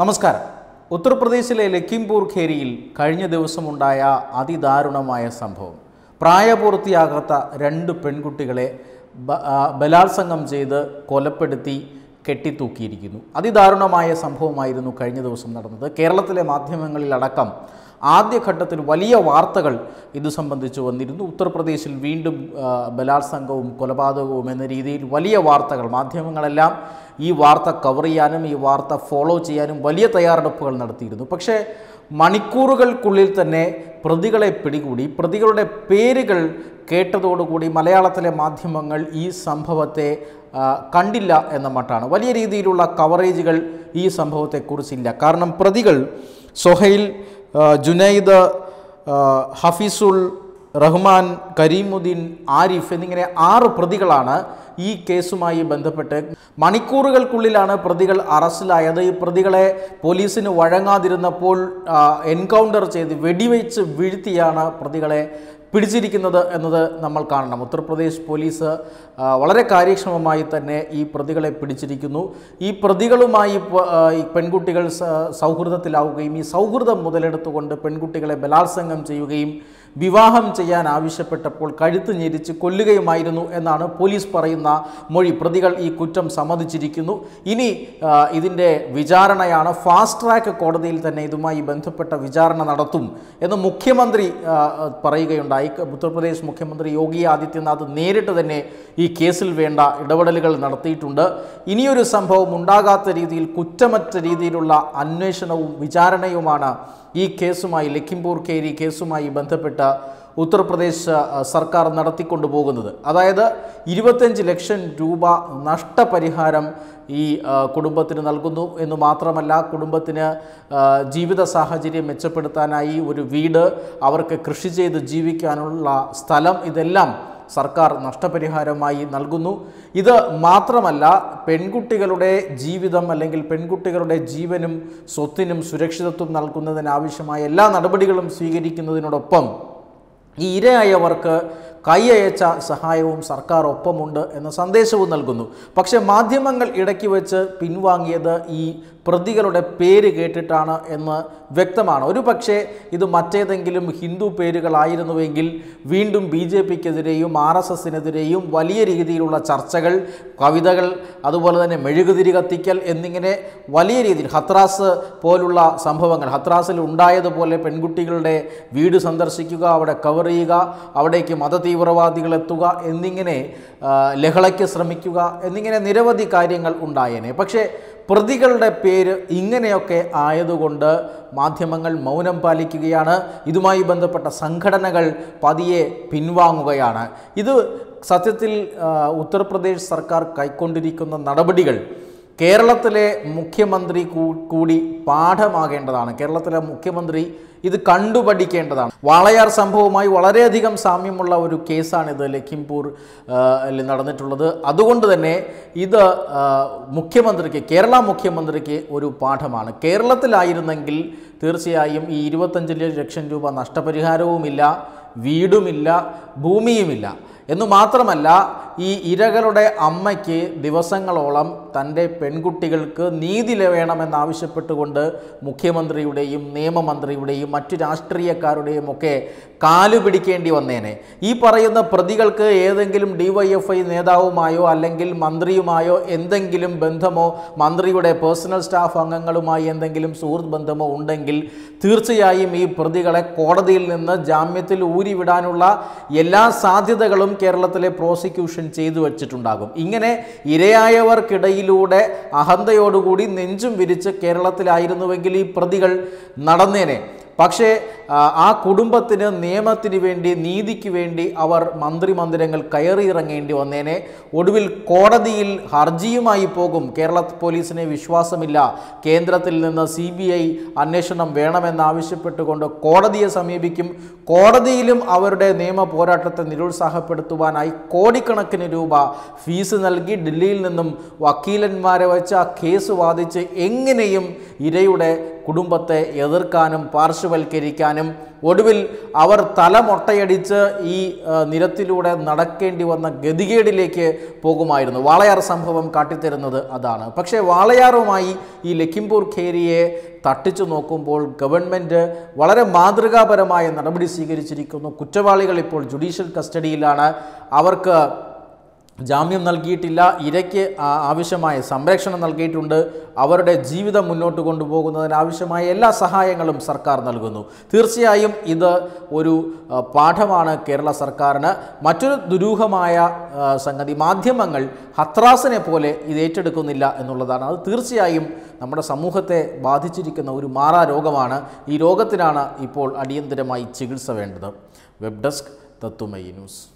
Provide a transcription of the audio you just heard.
നമസ്കാരം ഉത്തർപ്രദേശിലെ ലഖിംപൂർ ഖേരിയിൽ കഴിഞ്ഞ ദിവസമുണ്ടായ അതിദാരുണമായ സംഭവം പ്രായപൂർത്തിയാകാത്ത രണ്ട് പെൺകുട്ടികളെ ബലാത്സംഗം ചെയ്ത് കൊലപ്പെടുത്തി കെട്ടിത്തൂക്കിയിരിക്കുന്നു അതിദാരുണമായ സംഭവമായിരുന്നു കഴിഞ്ഞ ദിവസം നടന്നത് കേരളത്തിലെ മാധ്യമങ്ങളിലടക്കം ആദ്യഘട്ടത്തിൽ വലിയ വാർത്തകൾ ഇത് സംബന്ധിച്ച് വന്നിരുന്നു ഉത്തർപ്രദേശിൽ വീണ്ടും ബലാത്സംഗവും കൊലപാതകവും എന്ന രീതിയിൽ വലിയ വാർത്തകൾ മാധ്യമങ്ങളെല്ലാം ഈ വാർത്ത കവർ ചെയ്യാനും ഈ വാർത്ത ഫോളോ ചെയ്യാനും വലിയ തയ്യാറെടുപ്പുകൾ നടത്തിയിരുന്നു പക്ഷേ മണിക്കൂറുകൾക്കുള്ളിൽ തന്നെ പ്രതികളെ പിടികൂടി പ്രതികളുടെ പേരുകൾ കേട്ടതോടുകൂടി മലയാളത്തിലെ മാധ്യമങ്ങൾ ഈ സംഭവത്തെ കണ്ടില്ല എന്ന മട്ടാണ് വലിയ രീതിയിലുള്ള കവറേജുകൾ ഈ സംഭവത്തെക്കുറിച്ചില്ല കാരണം പ്രതികൾ സൊഹൈൽ ജുനൈദ് ഹഫീസുൽ റഹ്മാൻ കരീമുദ്ദീൻ ആരിഫ് എന്നിങ്ങനെ ആറ് പ്രതികളാണ് ഈ കേസുമായി ബന്ധപ്പെട്ട് മണിക്കൂറുകൾക്കുള്ളിലാണ് പ്രതികൾ അറസ്റ്റിലായത് ഈ പ്രതികളെ പോലീസിന് വഴങ്ങാതിരുന്നപ്പോൾ എൻകൗണ്ടർ ചെയ്ത് വെടിവെച്ച് വീഴ്ത്തിയാണ് പ്രതികളെ പിടിച്ചിരിക്കുന്നത് എന്നത് നമ്മൾ കാണണം ഉത്തർപ്രദേശ് പോലീസ് വളരെ കാര്യക്ഷമമായി തന്നെ ഈ പ്രതികളെ പിടിച്ചിരിക്കുന്നു ഈ പ്രതികളുമായി പെൺകുട്ടികൾ സൗഹൃദത്തിലാവുകയും ഈ സൗഹൃദം മുതലെടുത്തുകൊണ്ട് പെൺകുട്ടികളെ ബലാത്സംഗം ചെയ്യുകയും വിവാഹം ചെയ്യാൻ ആവശ്യപ്പെട്ടപ്പോൾ കഴുത്ത് ഞെരിച്ച് കൊല്ലുകയുമായിരുന്നു എന്നാണ് പോലീസ് പറയുന്ന മൊഴി പ്രതികൾ ഈ കുറ്റം സമ്മതിച്ചിരിക്കുന്നു ഇനി ഇതിൻ്റെ വിചാരണയാണ് ഫാസ്റ്റ് ട്രാക്ക് കോടതിയിൽ തന്നെ ഇതുമായി ബന്ധപ്പെട്ട വിചാരണ നടത്തും എന്ന് മുഖ്യമന്ത്രി പറയുകയുണ്ടായി ഉത്തർപ്രദേശ് മുഖ്യമന്ത്രി യോഗി ആദിത്യനാഥ് നേരിട്ട് തന്നെ ഈ കേസിൽ വേണ്ട ഇടപെടലുകൾ നടത്തിയിട്ടുണ്ട് ഇനിയൊരു സംഭവം ഉണ്ടാകാത്ത രീതിയിൽ കുറ്റമറ്റ രീതിയിലുള്ള അന്വേഷണവും വിചാരണയുമാണ് ഈ കേസുമായി ലഖിംപൂർ കേരി കേസുമായി ബന്ധപ്പെട്ട ഉത്തർപ്രദേശ് സർക്കാർ നടത്തിക്കൊണ്ടു പോകുന്നത് അതായത് ഇരുപത്തഞ്ച് ലക്ഷം രൂപ നഷ്ടപരിഹാരം ഈ കുടുംബത്തിന് നൽകുന്നു എന്ന് മാത്രമല്ല കുടുംബത്തിന് ജീവിത സാഹചര്യം മെച്ചപ്പെടുത്താനായി ഒരു വീട് അവർക്ക് കൃഷി ചെയ്ത് ജീവിക്കാനുള്ള സ്ഥലം ഇതെല്ലാം സർക്കാർ നഷ്ടപരിഹാരമായി നൽകുന്നു ഇത് മാത്രമല്ല പെൺകുട്ടികളുടെ ജീവിതം അല്ലെങ്കിൽ പെൺകുട്ടികളുടെ ജീവനും സ്വത്തിനും സുരക്ഷിതത്വം നൽകുന്നതിനാവശ്യമായ എല്ലാ നടപടികളും സ്വീകരിക്കുന്നതിനോടൊപ്പം ഈ ഇരയായവർക്ക് കൈ അയച്ച സഹായവും സർക്കാർ ഒപ്പമുണ്ട് എന്ന സന്ദേശവും നൽകുന്നു പക്ഷേ മാധ്യമങ്ങൾ ഇടയ്ക്ക് വെച്ച് പിൻവാങ്ങിയത് ഈ പ്രതികളുടെ പേര് കേട്ടിട്ടാണ് എന്ന് വ്യക്തമാണ് ഒരു പക്ഷേ ഇത് മറ്റേതെങ്കിലും ഹിന്ദു പേരുകളായിരുന്നുവെങ്കിൽ വീണ്ടും ബി ജെ പിക്കെതിരെയും ആർ എസ് എസിനെതിരെയും വലിയ രീതിയിലുള്ള ചർച്ചകൾ കവിതകൾ അതുപോലെ തന്നെ മെഴുകുതിരി കത്തിക്കൽ എന്നിങ്ങനെ വലിയ രീതിയിൽ ഹത്രാസ് പോലുള്ള സംഭവങ്ങൾ ഹത്രാസിൽ ഉണ്ടായതുപോലെ പെൺകുട്ടികളുടെ വീട് സന്ദർശിക്കുക അവിടെ കവർ ചെയ്യുക അവിടേക്ക് മതതീവ്രവാദികൾ എന്നിങ്ങനെ ലഹളയ്ക്ക് ശ്രമിക്കുക എന്നിങ്ങനെ നിരവധി കാര്യങ്ങൾ ഉണ്ടായേനെ പക്ഷേ പ്രതികളുടെ പേര് ഇങ്ങനെയൊക്കെ ആയതുകൊണ്ട് മാധ്യമങ്ങൾ മൗനം പാലിക്കുകയാണ് ഇതുമായി ബന്ധപ്പെട്ട സംഘടനകൾ പതിയെ പിൻവാങ്ങുകയാണ് ഇത് സത്യത്തിൽ ഉത്തർപ്രദേശ് സർക്കാർ കൈക്കൊണ്ടിരിക്കുന്ന നടപടികൾ കേരളത്തിലെ മുഖ്യമന്ത്രി കൂടി പാഠമാകേണ്ടതാണ് കേരളത്തിലെ മുഖ്യമന്ത്രി ഇത് കണ്ടുപഠിക്കേണ്ടതാണ് വാളയാർ സംഭവവുമായി വളരെയധികം സാമ്യമുള്ള ഒരു കേസാണിത് ലഖിംപൂർ നടന്നിട്ടുള്ളത് അതുകൊണ്ട് തന്നെ ഇത് മുഖ്യമന്ത്രിക്ക് കേരള മുഖ്യമന്ത്രിക്ക് ഒരു പാഠമാണ് കേരളത്തിലായിരുന്നെങ്കിൽ തീർച്ചയായും ഈ ഇരുപത്തഞ്ച് ലക്ഷം രൂപ നഷ്ടപരിഹാരവുമില്ല വീടുമില്ല ഭൂമിയുമില്ല എന്നു മാത്രമല്ല ഈ ഇരകളുടെ അമ്മയ്ക്ക് ദിവസങ്ങളോളം തൻ്റെ പെൺകുട്ടികൾക്ക് നീതി വേണമെന്നാവശ്യപ്പെട്ടുകൊണ്ട് മുഖ്യമന്ത്രിയുടെയും നിയമമന്ത്രിയുടെയും മറ്റു രാഷ്ട്രീയക്കാരുടെയും ഒക്കെ കാലു പിടിക്കേണ്ടി വന്നേനെ ഈ പറയുന്ന പ്രതികൾക്ക് ഏതെങ്കിലും ഡിവൈഎഫ്ഐ നേതാവുമായോ അല്ലെങ്കിൽ മന്ത്രിയുമായോ എന്തെങ്കിലും ബന്ധമോ മന്ത്രിയുടെ പേഴ്സണൽ സ്റ്റാഫ് അംഗങ്ങളുമായി എന്തെങ്കിലും സുഹൃത്ത് ബന്ധമോ ഉണ്ടെങ്കിൽ തീർച്ചയായും ഈ പ്രതികളെ കോടതിയിൽ നിന്ന് ജാമ്യത്തിൽ ഊരിവിടാനുള്ള എല്ലാ സാധ്യതകളും കേരളത്തിലെ പ്രോസിക്യൂഷൻ ചെയ്തു വച്ചിട്ടുണ്ടാകും ഇങ്ങനെ ഇരയായവർക്കിടയിലൂടെ അഹന്തയോടുകൂടി നെഞ്ചും വിരിച്ച് കേരളത്തിലായിരുന്നുവെങ്കിൽ ഈ പ്രതികൾ നടന്നേനെ പക്ഷേ ആ കുടുംബത്തിന് നിയമത്തിന് വേണ്ടി നീതിക്ക് വേണ്ടി അവർ മന്ത്രിമന്ദിരങ്ങൾ കയറിയിറങ്ങേണ്ടി വന്നേനെ ഒടുവിൽ കോടതിയിൽ ഹർജിയുമായി പോകും കേരള പോലീസിനെ വിശ്വാസമില്ല കേന്ദ്രത്തിൽ നിന്ന് സി ബി ഐ അന്വേഷണം വേണമെന്നാവശ്യപ്പെട്ടുകൊണ്ട് കോടതിയെ സമീപിക്കും കോടതിയിലും അവരുടെ നിയമ പോരാട്ടത്തെ നിരുത്സാഹപ്പെടുത്തുവാനായി കോടിക്കണക്കിന് രൂപ ഫീസ് നൽകി ഡൽഹിയിൽ നിന്നും വക്കീലന്മാരെ വെച്ച് ആ കേസ് വാദിച്ച് എങ്ങനെയും ഇരയുടെ കുടുംബത്തെ എതിർക്കാനും പാർശ്വവൽക്കരിക്കാനും ഒടുവിൽ അവർ തലമൊട്ടയടിച്ച് ഈ നിരത്തിലൂടെ നടക്കേണ്ടി വന്ന ഗതികേടിലേക്ക് പോകുമായിരുന്നു വാളയാർ സംഭവം കാട്ടിത്തരുന്നത് അതാണ് പക്ഷേ വാളയാറുമായി ഈ ലഖിംപൂർ ഖേരിയെ തട്ടിച്ചു നോക്കുമ്പോൾ ഗവൺമെൻറ് വളരെ മാതൃകാപരമായ നടപടി സ്വീകരിച്ചിരിക്കുന്നു കുറ്റവാളികൾ ഇപ്പോൾ ജുഡീഷ്യൽ കസ്റ്റഡിയിലാണ് അവർക്ക് ജാമ്യം നൽകിയിട്ടില്ല ഇരയ്ക്ക് ആവശ്യമായ സംരക്ഷണം നൽകിയിട്ടുണ്ട് അവരുടെ ജീവിതം മുന്നോട്ട് കൊണ്ടുപോകുന്നതിന് ആവശ്യമായ എല്ലാ സഹായങ്ങളും സർക്കാർ നൽകുന്നു തീർച്ചയായും ഇത് ഒരു പാഠമാണ് കേരള സർക്കാരിന് മറ്റൊരു ദുരൂഹമായ സംഗതി മാധ്യമങ്ങൾ ഹത്രാസിനെ പോലെ ഇത് ഏറ്റെടുക്കുന്നില്ല എന്നുള്ളതാണ് അത് തീർച്ചയായും നമ്മുടെ സമൂഹത്തെ ബാധിച്ചിരിക്കുന്ന ഒരു മാറാ രോഗമാണ് ഈ രോഗത്തിനാണ് ഇപ്പോൾ അടിയന്തരമായി ചികിത്സ വേണ്ടത് വെബ് ഡെസ്ക് തത്തുമൈ ന്യൂസ്